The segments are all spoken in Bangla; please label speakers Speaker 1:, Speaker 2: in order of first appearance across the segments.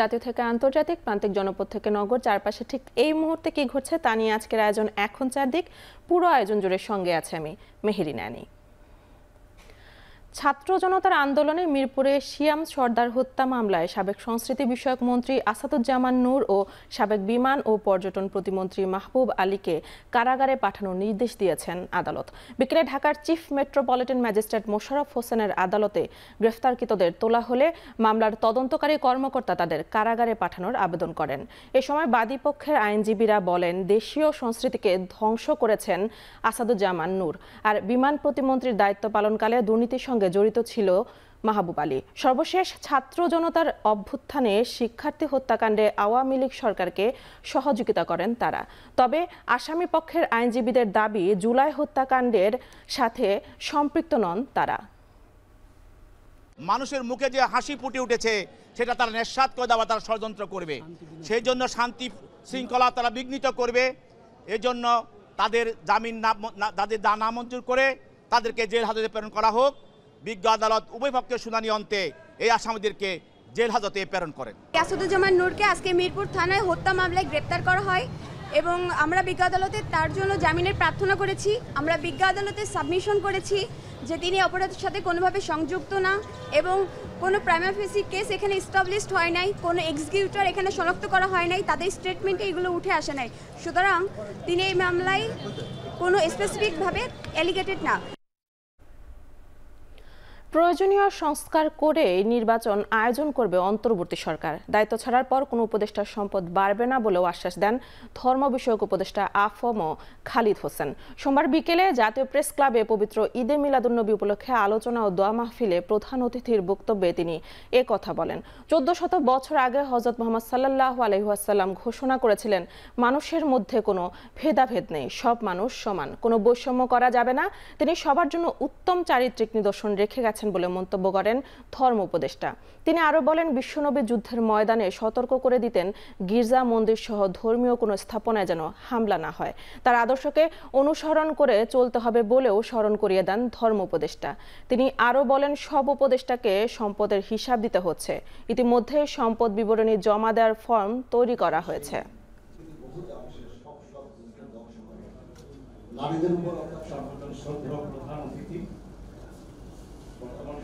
Speaker 1: জাতীয় থেকে আন্তর্জাতিক প্রান্তিক জনপদ থেকে নগর চারপাশে ঠিক এই মুহূর্তে কি ঘটছে তা নিয়ে আজকের আয়োজন এখন চারদিক পুরো আয়োজন জুড়ে সঙ্গে আছে আমি মেহেরিন নানি ছাত্র জনতার আন্দোলনে মিরপুরে শিয়াম সর্দার হত্যা মামলায় সাবেক সংস্কৃতি বিষয়ক মন্ত্রী আসাদুজ্জামান নূর ও সাবেক বিমান ও পর্যটন প্রতিমন্ত্রী মাহবুব আলীকে কারাগারে পাঠানোর নির্দেশ দিয়েছেন আদালত বিকেলে ঢাকার চিফ মেট্রোপলিটন ম্যাজিস্ট্রেট মোশারফ হোসেনের আদালতে গ্রেফতারকৃতদের তোলা হলে মামলার তদন্তকারী কর্মকর্তা তাদের কারাগারে পাঠানোর আবেদন করেন এ সময় বাদীপক্ষের আইনজীবীরা বলেন দেশীয় সংস্কৃতিকে ধ্বংস করেছেন আসাদুজ্জামান নূর আর বিমান প্রতিমন্ত্রীর দায়িত্ব পালনকালে দুর্নীতির সঙ্গে সঙ্গে জড়িত ছিল মাহবুব আলী সর্বশেষ ছাত্র জনতার অভ্যুত্থানে শিক্ষার্থী হত্যাকাণ্ডে আওয়ামী লীগ সরকারকে সহযোগিতা করেন তারা তবে আসামি পক্ষের আইনজীবীদের দাবি জুলাই হত্যাকাণ্ডের সাথে সম্পৃক্ত নন তারা
Speaker 2: মানুষের মুখে যে হাসি ফুটে উঠেছে সেটা তারা নেশাত করে দেওয়া তারা ষড়যন্ত্র করবে সেই জন্য শান্তি শৃঙ্খলা তারা বিঘ্নিত করবে এজন্য তাদের জামিন না তাদের দা নামঞ্জুর করে তাদেরকে জেল হাজতে প্রেরণ করা হোক বিজ্ঞ আদালত উভয় পক্ষের শুনানি অন্তে এই আসামিদেরকে জেল হাজতে প্রেরণ করেন ইয়াসুদুজ্জামান নূরকে
Speaker 1: আজকে মিরপুর থানায় হত্যা মামলায় গ্রেপ্তার করা হয় এবং আমরা বিজ্ঞ আদালতে তার জন্য জামিনের প্রার্থনা করেছি আমরা বিজ্ঞ আদালতে সাবমিশন করেছি যে তিনি অপরাধের সাথে কোনোভাবে সংযুক্ত না এবং কোনো প্রাইমাফেসি কেস এখানে ইস্টাবলিশড হয় নাই কোনো এক্সিকিউটর এখানে শনাক্ত করা হয় নাই তাদের স্টেটমেন্টে এগুলো উঠে আসে নাই সুতরাং তিনি এই মামলায় কোনো স্পেসিফিকভাবে অ্যালিগেটেড না প্রয়োজনীয় সংস্কার করে নির্বাচন আয়োজন করবে অন্তর্বর্তী সরকার দায়িত্ব ছাড়ার পর কোনো উপদেষ্টার সম্পদ বাড়বে না বলেও আশ্বাস দেন ধর্ম বিষয়ক উপদেষ্টা আফম খালিদ হোসেন সোমবার বিকেলে জাতীয় প্রেস ক্লাবে পবিত্র ঈদে মিলাদুন্নবী উপলক্ষে আলোচনা ও দোয়া মাহফিলে প্রধান অতিথির বক্তব্যে তিনি এ কথা বলেন চোদ্দ শত বছর আগে হজরত মোহাম্মদ সাল্লাহ আলহাসাল্লাম ঘোষণা করেছিলেন মানুষের মধ্যে কোনো ভেদাভেদ নেই সব মানুষ সমান কোনো বৈষম্য করা যাবে না তিনি সবার জন্য উত্তম চারিত্রিক নিদর্শন রেখে গেছেন করেছেন বলে মন্তব্য করেন ধর্ম উপদেষ্টা তিনি আরও বলেন বিশ্বনবী যুদ্ধের ময়দানে সতর্ক করে দিতেন গির্জা মন্দির সহ ধর্মীয় কোনো স্থাপনায় যেন হামলা না হয় তার আদর্শকে অনুসরণ করে চলতে হবে বলেও স্মরণ করিয়ে দেন ধর্ম উপদেষ্টা তিনি আরও বলেন সব উপদেষ্টাকে সম্পদের হিসাব দিতে হচ্ছে ইতিমধ্যে সম্পদ বিবরণী জমা দেওয়ার ফর্ম তৈরি করা হয়েছে
Speaker 2: নারীদের উপর অত্যাচার প্রধান অতিথি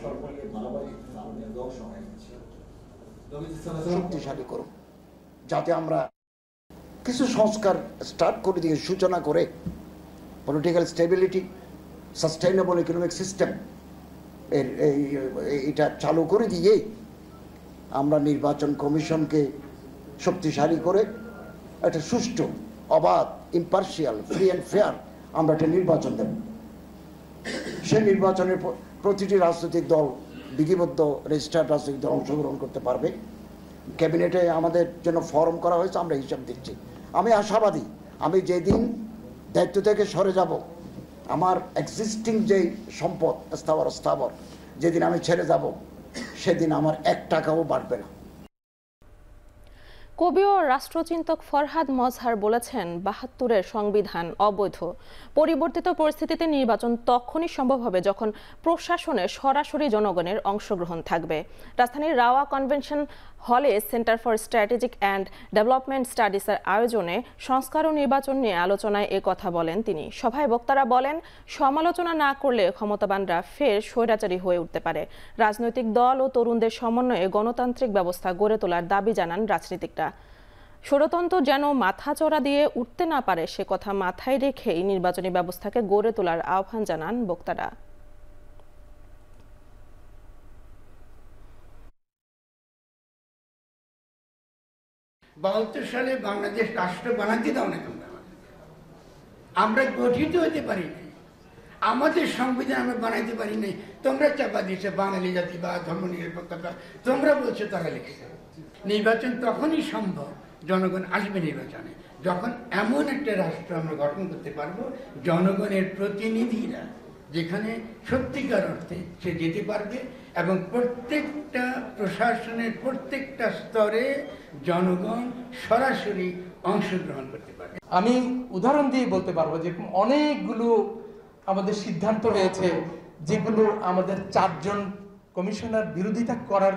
Speaker 2: শক্তিশালী করুন যাতে আমরা কিছু সংস্কার স্টার্ট করে দিয়ে সূচনা করে political stability sustainable economic system এর এটা চালু করে দিয়ে আমরা নির্বাচন কমিশনকে শক্তিশালী করে একটা সুষ্ঠু অবাধ ইম্পার্শিয়াল ফ্রি অ্যান্ড ফেয়ার আমরা একটা নির্বাচন দেব সে নির্বাচনের প্রতিটি রাজনৈতিক দল বিধিবদ্ধ রেজিস্টার্ড রাজনৈতিক দল অংশগ্রহণ করতে পারবে ক্যাবিনেটে আমাদের জন্য ফর্ম করা হয়েছে আমরা হিসাব দিচ্ছি আমি আশাবাদী আমি যেদিন দায়িত্ব থেকে সরে যাব আমার এক্সিস্টিং যেই সম্পদ স্থাবর স্থাবর যেদিন আমি ছেড়ে যাব সেদিন আমার এক টাকাও বাড়বে না
Speaker 1: কবি ও রাষ্ট্রচিন্তক ফরহাদ মজহার বলেছেন বাহাত্তরের সংবিধান অবৈধ পরিবর্তিত পরিস্থিতিতে নির্বাচন তখনই সম্ভব হবে যখন প্রশাসনে সরাসরি জনগণের অংশগ্রহণ থাকবে রাজধানীর রাওয়া কনভেনশন হলে centre for strategic and development স্টাডিজের আয়োজনে সংস্কার ও নির্বাচন নিয়ে আলোচনায় এ কথা বলেন তিনি সভায় বক্তারা বলেন সমালোচনা না করলে ক্ষমতাবানরা ফের স্বৈরাচারী হয়ে উঠতে পারে রাজনৈতিক দল ও তরুণদের সমন্বয়ে গণতান্ত্রিক ব্যবস্থা গড়ে তোলার দাবি জানান রাজনীতিকরা ষড়তন্ত্র যেন মাথা চড়া দিয়ে উঠতে না পারে সে কথা মাথায় রেখেই নির্বাচনী ব্যবস্থাকে গড়ে তোলার আহ্বান জানান বক্তারা
Speaker 2: বাহাত্তর সালে বাংলাদেশ রাষ্ট্র বানাতে দাও না আমরা গঠিত হতে পারি নাই আমাদের সংবিধান আমরা বানাইতে পারি নাই তোমরা চাপা দিয়েছে বাঙালি জাতি বা ধর্ম নিরপেক্ষতা তোমরা বলছো তারা লিখেছে নির্বাচন তখনই সম্ভব জনগণ আসবে নির্বাচনে যখন এমন একটা রাষ্ট্র আমরা গঠন করতে পারবো জনগণের প্রতিনিধিরা যেখানে সত্যিকার অর্থে সে যেতে পারবে এবং প্রত্যেকটা প্রশাসনের প্রত্যেকটা স্তরে জনগণ সরাসরি অংশগ্রহণ করতে পারবে আমি উদাহরণ দিয়ে বলতে পারবো যে অনেকগুলো আমাদের সিদ্ধান্ত হয়েছে যেগুলো আমাদের চারজন কমিশনার বিরোধিতা করার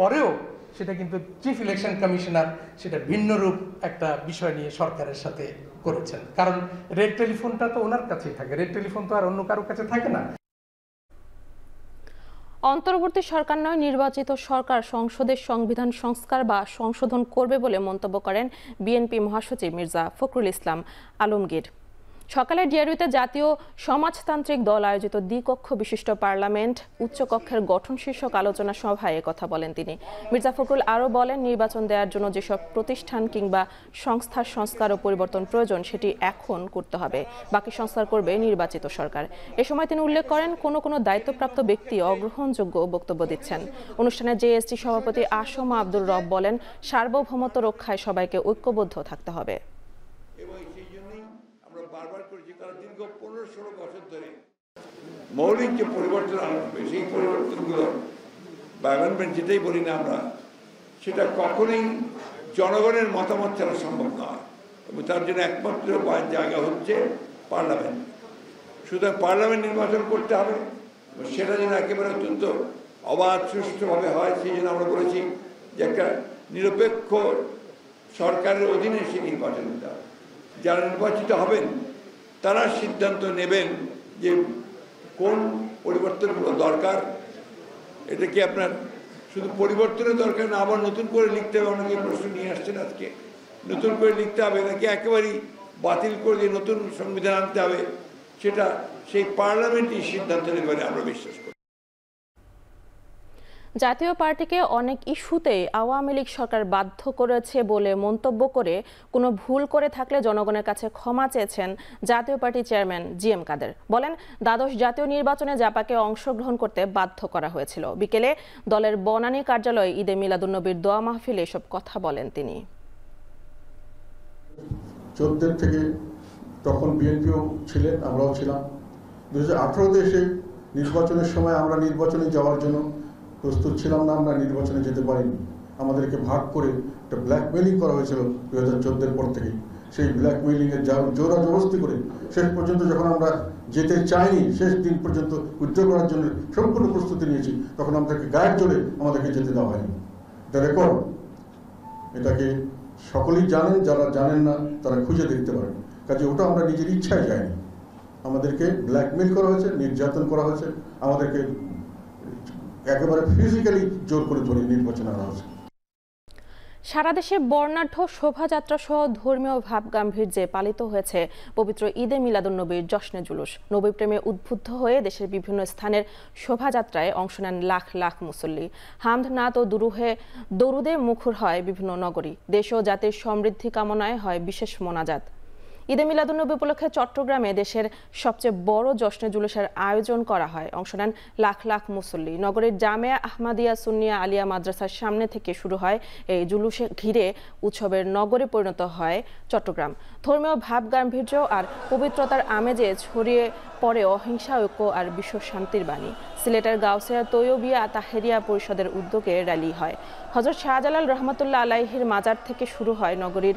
Speaker 2: পরেও সেটা কিন্তু চিফ ইলেকশন কমিশনার সেটা ভিন্ন রূপ একটা বিষয় নিয়ে সরকারের সাথে করেছেন কারণ রেড টেলিফোনটা তো ওনার কাছেই থাকে রেড টেলিফোন তো আর অন্য কারো কাছে থাকে না
Speaker 1: অন্তর্বর্তী সরকার নয় নির্বাচিত সরকার সংসদের সংবিধান সংস্কার বা সংশোধন করবে বলে মন্তব্য করেন বিএনপি মহাসচিব মির্জা ফখরুল ইসলাম আলমগীর সকালে ডিআরইউতে জাতীয় সমাজতান্ত্রিক দল আয়োজিত দ্বিকক্ষ বিশিষ্ট পার্লামেন্ট উচ্চকক্ষের গঠন শীর্ষক আলোচনা সভায় কথা বলেন তিনি মির্জা ফখরুল আরও বলেন নির্বাচন দেওয়ার জন্য যেসব প্রতিষ্ঠান কিংবা সংস্থার সংস্কার ও পরিবর্তন প্রয়োজন সেটি এখন করতে হবে বাকি সংস্কার করবে নির্বাচিত সরকার এ সময় তিনি উল্লেখ করেন কোনো কোনো দায়িত্বপ্রাপ্ত ব্যক্তি অগ্রহণযোগ্য বক্তব্য দিচ্ছেন অনুষ্ঠানে জেএসটি সভাপতি আসম আব্দুর রব বলেন সার্বভৌমত্ব রক্ষায় সবাইকে ঐক্যবদ্ধ থাকতে হবে
Speaker 2: মৌলিক যে পরিবর্তন আনানো সেই পরিবর্তনগুলো বা অ্যামেন্ডমেন্ট যেটাই বলি না আমরা সেটা কখনোই জনগণের মতামত ছাড়া সম্ভব নয় এবং তার জন্য একমাত্র জায়গা হচ্ছে পার্লামেন্ট সুতরাং পার্লামেন্ট নির্বাচন করতে হবে সেটা যেন একেবারে অত্যন্ত অবাধ সুষ্ঠুভাবে হয় সেই জন্য আমরা বলেছি যে একটা নিরপেক্ষ সরকারের অধীনে সেই নির্বাচন যারা নির্বাচিত হবেন তারা সিদ্ধান্ত নেবেন যে কোন পরিবর্তনগুলো দরকার এটা কি আপনার শুধু পরিবর্তনের দরকার না আবার নতুন করে লিখতে হবে অনেকে প্রশ্ন নিয়ে আসছেন আজকে নতুন করে লিখতে হবে নাকি একেবারেই বাতিল করে দিয়ে নতুন সংবিধান আনতে হবে সেটা সেই পার্লামেন্টই সিদ্ধান্ত নেবে আমরা বিশ্বাস করি
Speaker 1: জাতীয় পার্টিকে অনেক ইস্যুতেই আওয়ামী লীগ সরকার বাধ্য করেছে বলে মন্তব্য করে কোনো ভুল করে থাকলে জনগণের কাছে ক্ষমা চেয়েছেন Jatiya party chairman G M Quader বলেন দ্বাদশ জাতীয় নির্বাচনে জাপাকে অংশগ্রহণ করতে বাধ্য করা হয়েছিল বিকেলে দলের বনানী কার্যালয়ে ঈদে মিলাদুন্নবীর দোয়া মাহফিলে এসব কথা বলেন তিনি
Speaker 2: চোদ্দের থেকে তখন বিএনপিও ছিলেন আমরাও ছিলাম দু হাজার এসে নির্বাচনের সময় আমরা নির্বাচনে যাওয়ার জন্য প্রস্তুত ছিলাম না আমরা নির্বাচনে যেতে পারিনি আমাদেরকে ভাগ করে একটা ব্ল্যাকমেলিং করা হয়েছিল দু হাজার চোদ্দের পর থেকে সেই ব্ল্যাকমেলিংয়ের জোরা জবস্তি করে শেষ পর্যন্ত যখন আমরা যেতে চাইনি শেষ দিন পর্যন্ত উদ্যোগ করার জন্য সম্পূর্ণ প্রস্তুতি নিয়েছি তখন আমাদেরকে গায়ের জোরে আমাদেরকে যেতে দেওয়া হয়নি এটা রেকর্ড এটাকে সকলেই জানেন যারা জানেন না তারা খুঁজে দেখতে পারেন কাজে ওটা আমরা নিজের ইচ্ছায় যাইনি আমাদেরকে ব্ল্যাকমেল করা হয়েছে নির্যাতন করা হয়েছে আমাদেরকে একেবারে ফিজিক্যালি জোর করে ধরে নির্বাচন আনা হচ্ছে
Speaker 1: সারা দেশে বর্ণাঢ্য শোভাযাত্রা সহ ধর্মীয় ভাব গাম্ভীর্যে পালিত হয়েছে পবিত্র ঈদে মিলাদুন নবীর জশ্নে জুলুস নবী প্রেমে উদ্বুদ্ধ হয়ে দেশের বিভিন্ন স্থানের শোভাযাত্রায় অংশ নেন লাখ লাখ মুসল্লি হামদনাথ ও দুরুহে দরুদে মুখর হয় বিভিন্ন নগরী দেশ ও জাতির সমৃদ্ধি কামনায় হয় বিশেষ মোনাজাত ঈদে মিলাদুন্নবী উপলক্ষে চট্টগ্রামে দেশের সবচেয়ে বড় জশ্নে জুলুসের আয়োজন করা হয় অংশ নেন লাখ লাখ মুসল্লি নগরের জামেয়া আহমাদিয়া সুনিয়া আলিয়া মাদ্রাসার সামনে থেকে শুরু হয় এই জুলুসে ঘিরে উৎসবের নগরে পরিণত হয় চট্টগ্রাম ধর্মীয় ভাব গাম্ভীর্য আর পবিত্রতার আমেজে ছড়িয়ে পড়ে অহিংসা ঐক্য আর বিশ্ব শান্তির বাণী সিলেটের গাউসিয়া তৈয়বিয়া তাহেরিয়া পরিষদের উদ্যোগে র্যালি হয় হজরত শাহজালাল রহমতুল্লাহ আলাইহির মাজার থেকে শুরু হয় নগরীর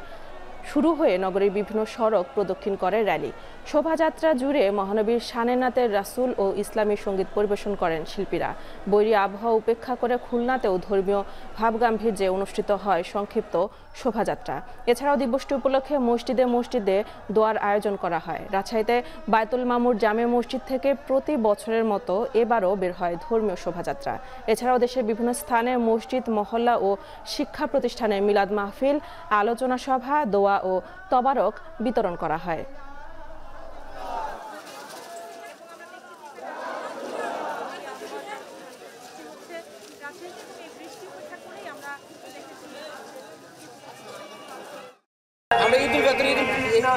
Speaker 1: শুরু হয়ে নগরীর বিভিন্ন সড়ক প্রদক্ষিণ করে র্যালি শোভাযাত্রা জুড়ে মহানবীর শানেনাতের রাসুল ও ইসলামী সঙ্গীত পরিবেশন করেন শিল্পীরা বৈরী আবহাওয়া উপেক্ষা করে খুলনাতেও ধর্মীয় ভাবগাম্ভীর্যে অনুষ্ঠিত হয় সংক্ষিপ্ত শোভাযাত্রা এছাড়াও দিবসটি উপলক্ষে মসজিদে মসজিদে দোয়ার আয়োজন করা হয় রাজশাহীতে বায়তুল মামুর জামে মসজিদ থেকে প্রতি বছরের মতো এবারও বের হয় ধর্মীয় শোভাযাত্রা এছাড়াও দেশের বিভিন্ন স্থানে মসজিদ মহল্লা ও শিক্ষা প্রতিষ্ঠানে মিলাদ মাহফিল আলোচনা সভা দোয়া দোয়া ও তবারক বিতরণ করা হয়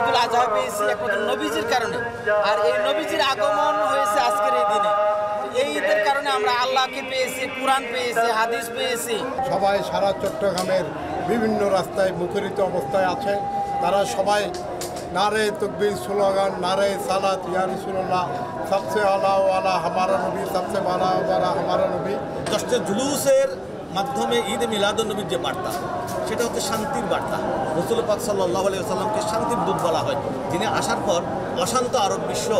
Speaker 1: আমরা পেয়েছি কারণে আর এই আগমন হয়েছে আজকের দিনে
Speaker 2: এই ঈদের কারণে আমরা
Speaker 1: আল্লাহকে পেয়েছি কোরআন পেয়েছি হাদিস পেয়েছি
Speaker 2: সবাই সারা চট্টগ্রামের বিভিন্ন রাস্তায় মুখরিত অবস্থায় আছে তারা সবাই নারে তকবির সুলগান নারে সালাত ইয়ারি সুল্লাহ সবচেয়ে আলা আলা হামারা নবী সবচেয়ে বালা বালা হামারা নবী দশটা জুলুসের মাধ্যমে ঈদ মিলাদুলনবীর যে বার্তা সেটা হচ্ছে শান্তির বার্তা রসুল পাক সাল্লাহ আলিয়া সাল্লামকে শান্তির দূত বলা হয় যিনি আসার পর অশান্ত আরব বিশ্ব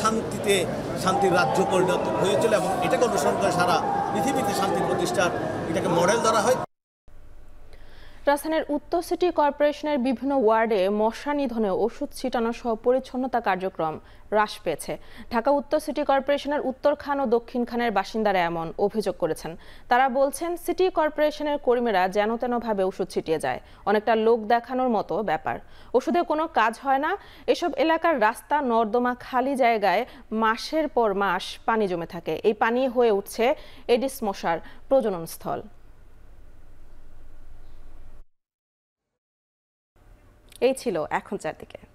Speaker 2: শান্তিতে শান্তির রাজ্য পরিণত হয়েছিল এবং এটাকে অনুসরণ করে সারা পৃথিবীতে শান্তি প্রতিষ্ঠার এটাকে মডেল ধরা হয়
Speaker 1: রাজধানীর উত্তর সিটি কর্পোরেশনের বিভিন্ন ওয়ার্ডে মশা নিধনে ওষুধ ছিটানো সহ পরিচ্ছন্নতা কার্যক্রম হ্রাস পেয়েছে ঢাকা উত্তর সিটি কর্পোরেশনের উত্তর খান ও দক্ষিণ খানের বাসিন্দারা এমন অভিযোগ করেছেন তারা বলছেন সিটি কর্পোরেশনের কর্মীরা যেন তেনভাবে ওষুধ ছিটিয়ে যায় অনেকটা লোক দেখানোর মতো ব্যাপার ওষুধে কোনো কাজ হয় না এসব এলাকার রাস্তা নর্দমা খালি জায়গায় মাসের পর মাস পানি জমে থাকে এই পানি হয়ে উঠছে এডিস মশার প্রজনন স্থল এই ছিল এখন চারদিকে